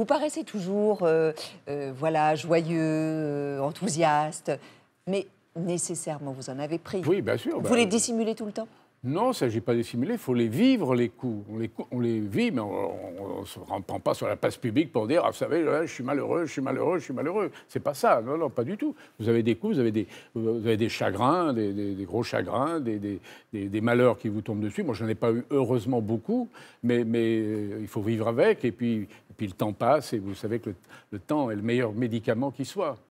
Vous paraissez toujours, euh, euh, voilà, joyeux, euh, enthousiaste, mais nécessairement, vous en avez pris. Oui, bien sûr. Vous les ben, dissimulez tout le temps non, il ne s'agit pas de il faut les vivre, les coups. On les, vit, mais on ne se rend pas sur la place publique pour dire, ah, vous savez, je suis malheureux, je suis malheureux, je suis malheureux. C'est pas ça, non, non, pas du tout. Vous avez des coups, vous avez des, avez des chagrins, des, gros chagrins, des, malheurs qui vous tombent dessus. Moi, je n'en ai pas eu, heureusement, beaucoup, mais, euh, il faut vivre avec, et puis, puis le temps passe, et vous savez que le temps est le meilleur médicament qui soit.